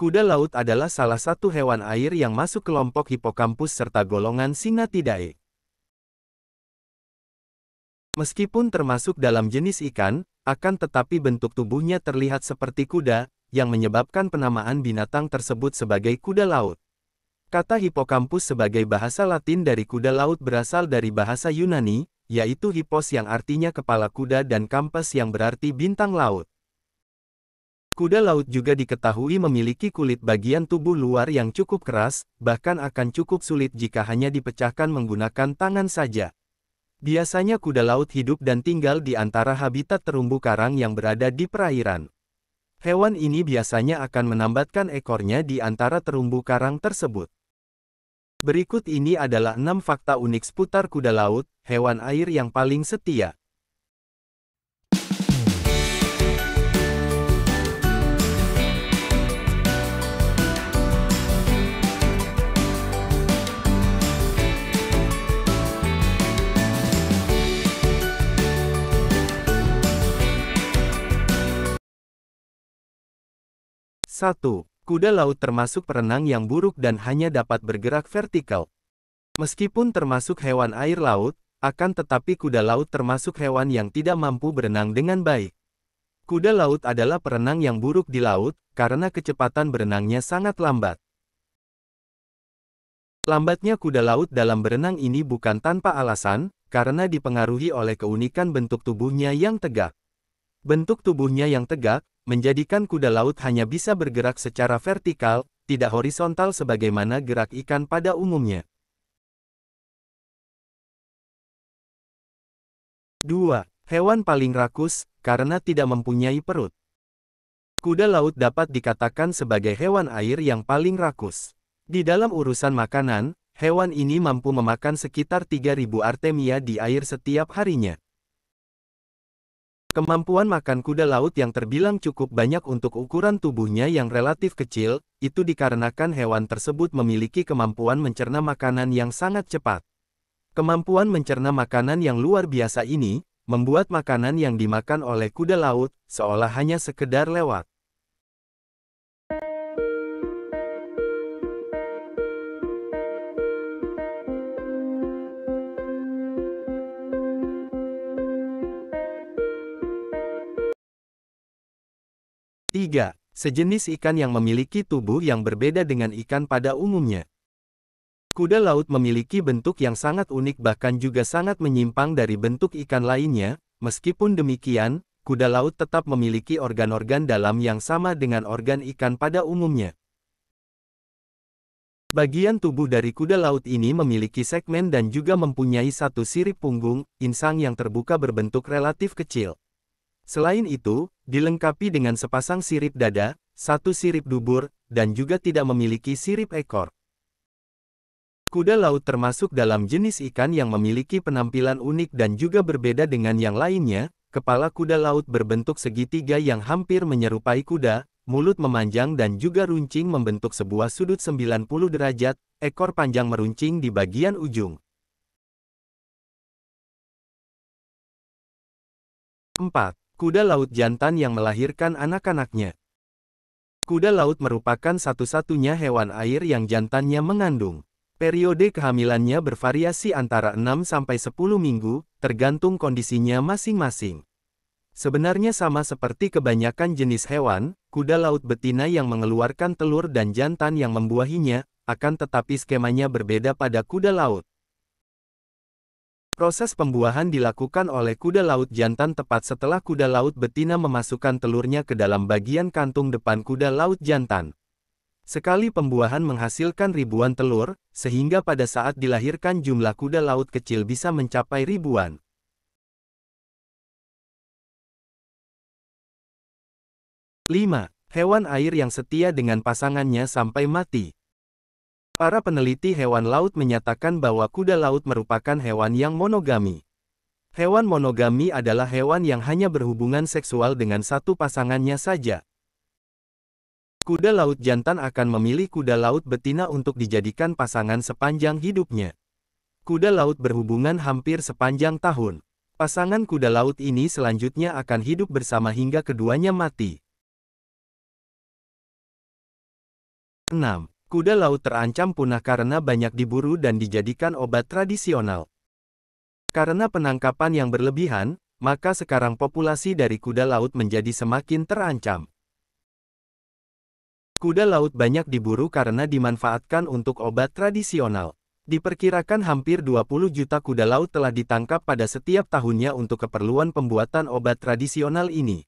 Kuda laut adalah salah satu hewan air yang masuk kelompok hipokampus serta golongan Sinatidae. Meskipun termasuk dalam jenis ikan, akan tetapi bentuk tubuhnya terlihat seperti kuda, yang menyebabkan penamaan binatang tersebut sebagai kuda laut. Kata hipokampus sebagai bahasa latin dari kuda laut berasal dari bahasa Yunani, yaitu hipos yang artinya kepala kuda dan kampus yang berarti bintang laut. Kuda laut juga diketahui memiliki kulit bagian tubuh luar yang cukup keras, bahkan akan cukup sulit jika hanya dipecahkan menggunakan tangan saja. Biasanya kuda laut hidup dan tinggal di antara habitat terumbu karang yang berada di perairan. Hewan ini biasanya akan menambatkan ekornya di antara terumbu karang tersebut. Berikut ini adalah 6 fakta unik seputar kuda laut, hewan air yang paling setia. 1. Kuda laut termasuk perenang yang buruk dan hanya dapat bergerak vertikal. Meskipun termasuk hewan air laut, akan tetapi kuda laut termasuk hewan yang tidak mampu berenang dengan baik. Kuda laut adalah perenang yang buruk di laut, karena kecepatan berenangnya sangat lambat. Lambatnya kuda laut dalam berenang ini bukan tanpa alasan, karena dipengaruhi oleh keunikan bentuk tubuhnya yang tegak. Bentuk tubuhnya yang tegak, menjadikan kuda laut hanya bisa bergerak secara vertikal, tidak horizontal sebagaimana gerak ikan pada umumnya. 2. Hewan paling rakus, karena tidak mempunyai perut. Kuda laut dapat dikatakan sebagai hewan air yang paling rakus. Di dalam urusan makanan, hewan ini mampu memakan sekitar 3.000 artemia di air setiap harinya. Kemampuan makan kuda laut yang terbilang cukup banyak untuk ukuran tubuhnya yang relatif kecil, itu dikarenakan hewan tersebut memiliki kemampuan mencerna makanan yang sangat cepat. Kemampuan mencerna makanan yang luar biasa ini, membuat makanan yang dimakan oleh kuda laut, seolah hanya sekedar lewat. 3. Sejenis ikan yang memiliki tubuh yang berbeda dengan ikan pada umumnya. Kuda laut memiliki bentuk yang sangat unik bahkan juga sangat menyimpang dari bentuk ikan lainnya, meskipun demikian, kuda laut tetap memiliki organ-organ dalam yang sama dengan organ ikan pada umumnya. Bagian tubuh dari kuda laut ini memiliki segmen dan juga mempunyai satu sirip punggung, insang yang terbuka berbentuk relatif kecil. Selain itu, dilengkapi dengan sepasang sirip dada, satu sirip dubur, dan juga tidak memiliki sirip ekor. Kuda laut termasuk dalam jenis ikan yang memiliki penampilan unik dan juga berbeda dengan yang lainnya, kepala kuda laut berbentuk segitiga yang hampir menyerupai kuda, mulut memanjang dan juga runcing membentuk sebuah sudut 90 derajat, ekor panjang meruncing di bagian ujung. 4. Kuda laut jantan yang melahirkan anak-anaknya. Kuda laut merupakan satu-satunya hewan air yang jantannya mengandung. Periode kehamilannya bervariasi antara 6 sampai 10 minggu, tergantung kondisinya masing-masing. Sebenarnya sama seperti kebanyakan jenis hewan, kuda laut betina yang mengeluarkan telur dan jantan yang membuahinya, akan tetapi skemanya berbeda pada kuda laut. Proses pembuahan dilakukan oleh kuda laut jantan tepat setelah kuda laut betina memasukkan telurnya ke dalam bagian kantung depan kuda laut jantan. Sekali pembuahan menghasilkan ribuan telur, sehingga pada saat dilahirkan jumlah kuda laut kecil bisa mencapai ribuan. Lima, Hewan air yang setia dengan pasangannya sampai mati. Para peneliti hewan laut menyatakan bahwa kuda laut merupakan hewan yang monogami. Hewan monogami adalah hewan yang hanya berhubungan seksual dengan satu pasangannya saja. Kuda laut jantan akan memilih kuda laut betina untuk dijadikan pasangan sepanjang hidupnya. Kuda laut berhubungan hampir sepanjang tahun. Pasangan kuda laut ini selanjutnya akan hidup bersama hingga keduanya mati. 6 kuda laut terancam punah karena banyak diburu dan dijadikan obat tradisional. Karena penangkapan yang berlebihan, maka sekarang populasi dari kuda laut menjadi semakin terancam. Kuda laut banyak diburu karena dimanfaatkan untuk obat tradisional. Diperkirakan hampir 20 juta kuda laut telah ditangkap pada setiap tahunnya untuk keperluan pembuatan obat tradisional ini.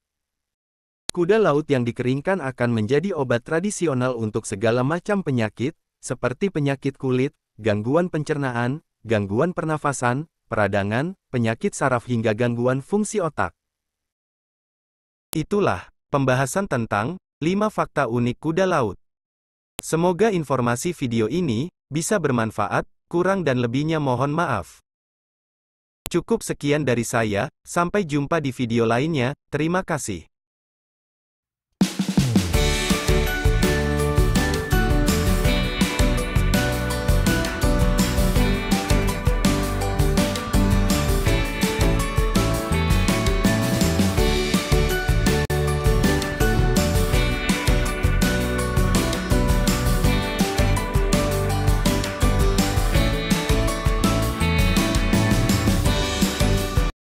Kuda laut yang dikeringkan akan menjadi obat tradisional untuk segala macam penyakit, seperti penyakit kulit, gangguan pencernaan, gangguan pernafasan, peradangan, penyakit saraf hingga gangguan fungsi otak. Itulah pembahasan tentang 5 fakta unik kuda laut. Semoga informasi video ini bisa bermanfaat, kurang dan lebihnya mohon maaf. Cukup sekian dari saya, sampai jumpa di video lainnya, terima kasih.